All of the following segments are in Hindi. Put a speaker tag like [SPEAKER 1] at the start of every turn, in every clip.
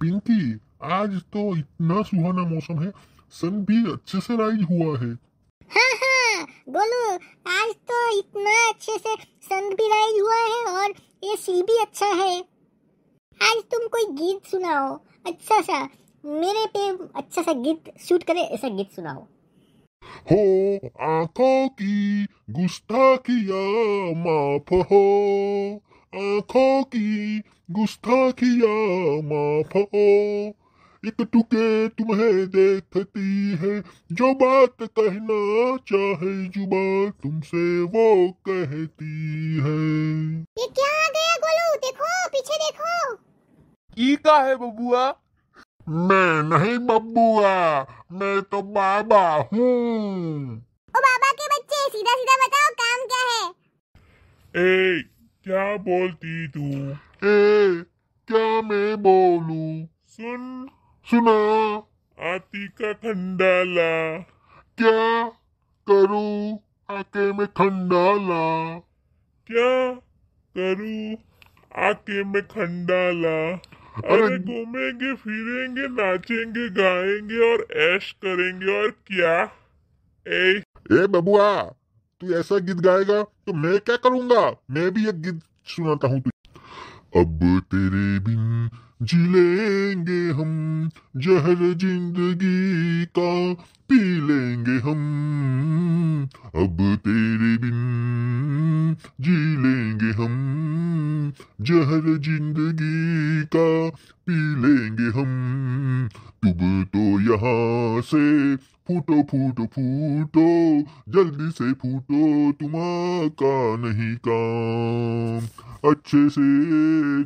[SPEAKER 1] पिंकी आज तो इतना सुहाना मौसम है सन भी अच्छे से राइज हुआ है हाँ हाँ बोलो आज तो इतना अच्छे से सन भी राइज हुआ है और ये सी भी अच्छा है आज तुम कोई गीत सुनाओ अच्छा सा मेरे पे अच्छा सा गीत शूट करे ऐसा गीत सुनाओ हो आंखों की गुस्ताखिया माफ हो आंखों की गुस्ताखिया माफो एक टुके तुम्हें देखती है जो बात कहना चाहे जुबा तुमसे वो कहती है ये क्या आ गया गोलू देखो पीछे देखो ई का है बबुआ मैं नहीं बबुआ मैं तो बाबा हूँ बाबा के बच्चे सीधा सीधा बताओ काम क्या है ए क्या बोलती तू ए क्या मैं बोलू सुन सुना आती का ठंडा ला क्या करूं आके में ठंडा ला क्या करूं आके में खंडा ला अरे घूमेंगे फिरेंगे नाचेंगे गाएंगे और ऐश करेंगे और क्या ए ए बबुआ तू ऐसा गीत गाएगा तो मैं क्या करूंगा मैं भी एक गीत सुनाता हूँ अब तेरे बिन जिलेंगे हम जहर जिंदगी का पी लेंगे हम अब तेरे बिन जी लेंगे हम जहर जिंदगी का पी जल्दी से फूटो तुम्हारा का नहीं काम अच्छे से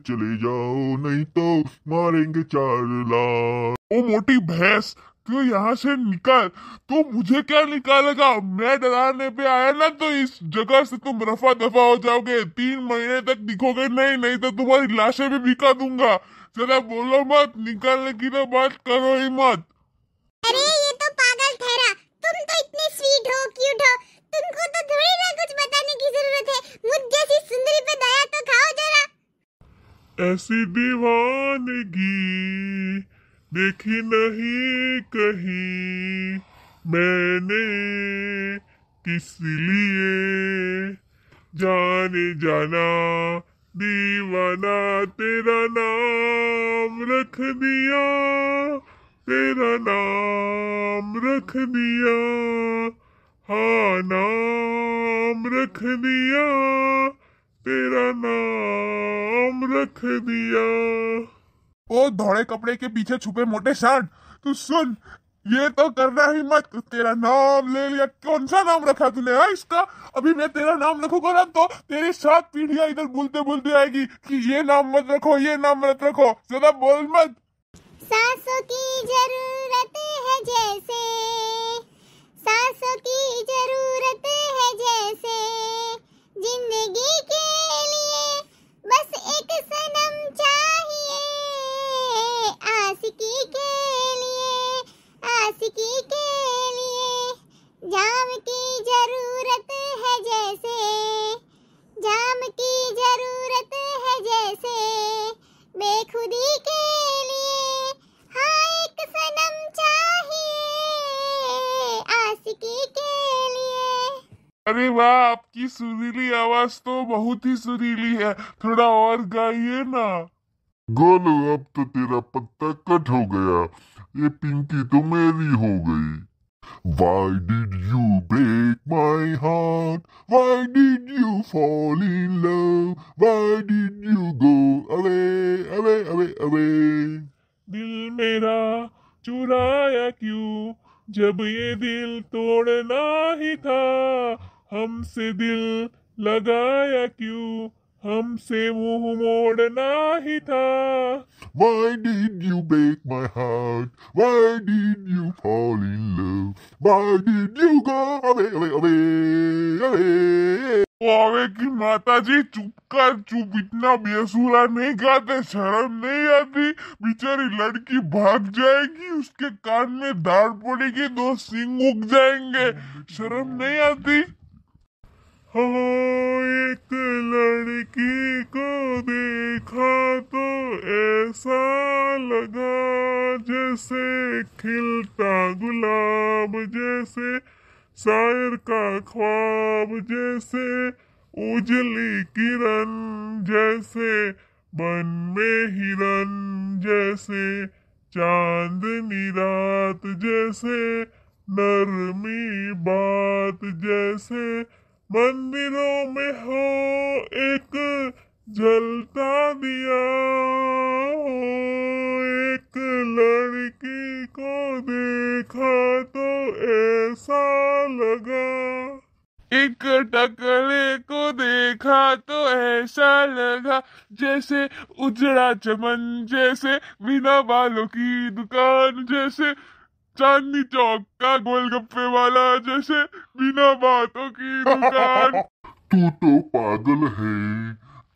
[SPEAKER 1] चले जाओ नहीं तो मारेंगे चार लाख ओ मोटी भैंस क्यों यहाँ से निकाल तो मुझे क्या निकालेगा मैं डराने पे आया ना तो इस जगह से तुम रफा दफा हो जाओगे तीन महीने तक दिखोगे नहीं नहीं तो तुम्हारी लाशें भी बिका दूंगा जरा बोलो मत निकालने की तो बात करो ही मत अरे ये तो ऐसी दीवानगी देखी नहीं कहीं मैंने किस लिए जाने जाना दीवाना तेरा नाम रख दिया तेरा नाम रख दिया हाँ नाम रख दिया तेरा नाम रख दिया ओ धौड़े कपड़े के पीछे छुपे मोटे शान तू सुन ये तो करना ही मत तेरा नाम ले लिया कौन सा नाम रखा तूने हाँ इसका अभी मैं तेरा नाम रखूंगा ना तो तेरी सात पीढ़िया इधर बोलते बोलते आएगी कि ये नाम मत रखो ये नाम मत रखो ज्यादा बोल मत सासों की जरूरत है जैसे अरे वाह आपकी सुरीली आवाज तो बहुत ही सुरीली है थोड़ा और गाइए ना गोलू अब तो तेरा पत्ता कट हो गया ये पिंकी तो मेरी हो गई Why did you break my heart? Why did you fall in love? Why did you go away, away, away, away? दिल मेरा चुराया क्यों जब ये दिल से दिल लगाया क्यों हमसे मुंह मोड़ना ही था Why did you break my heart? Why did you fall in love? Why did you go away, away, away, away? अरे की माता जी चुप कर चुप इतना बेसुरा नहीं गाते शर्म नहीं आती बेचारी लड़की भाग जाएगी उसके कान में दाढ़ पड़ेगी दो सिंग उग जाएंगे शर्म नहीं आती हो हाँ, एक लड़की को देखा तो ऐसा लगा जैसे खिलता गुलाब जैसे शायर का ख्वाब जैसे उजली किरण जैसे बन में हिरन जैसे चांदनी रात जैसे नरमी बात जैसे मंदिरों में हो एक जलता दिया हो एक लड़की को देखा तो ऐसा लगा एक टकले को देखा तो ऐसा लगा जैसे उजड़ा चमन जैसे बिना बालों की दुकान जैसे चांदनी चौक का गोलगप्पे वाला जैसे बिना बातों की दुकान तू तो पागल है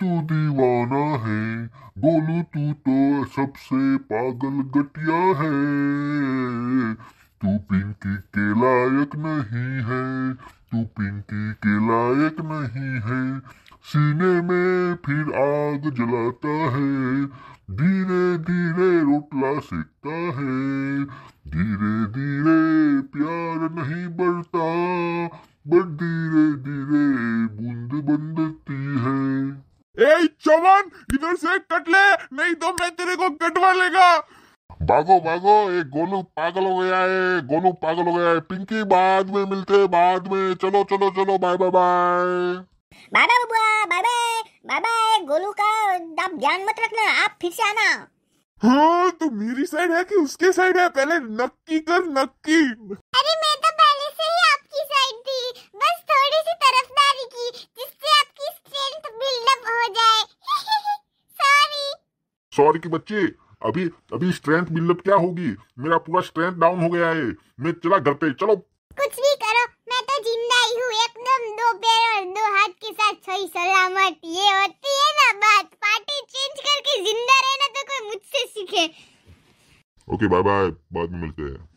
[SPEAKER 1] तू दीवाना है बोलू तू तो सबसे पागल गटिया है तू पिंकी के लायक नहीं है तू पिंकी के लायक नहीं है सीने में फिर आग जलाता है धीरे धीरे रोटला सीखता है धीरे धीरे प्यार नहीं बढ़ता बट धीरे धीरे बूंद बंदती है ए चवन इधर से कट ले नहीं तो मैं तेरे को कटवा लेगा भागो भागो ये गोलू पागल हो गया है गोलू पागल हो गया है पिंकी बाद में मिलते हैं बाद में चलो चलो चलो bye bye bye bye bye बुआ bye bye bye bye Golu का आप ध्यान मत रखना आप फिर से आना हाँ तू तो मेरी साइड है कि उसके साइड है पहले नक्की कर नक्की अरे मैं तो पहले से ही आपकी साइड थी बस थोड़ी सी तरफदारी की जिससे आपकी स्ट्रेंथ बिल्डअप हो जाए सॉरी सॉरी के बच्चे अभी अभी स्ट्रेंथ बिल्डअप क्या होगी मेरा पूरा स्ट्रेंथ डाउन हो गया है मैं चला घर पे चलो कुछ भी करो मैं तो जिंदा ही हूँ एकदम दो पैर और दो हाथ के साथ सही सलामत ये होती है ना बात ठीक ओके बाय बाय बाद में मिलते हैं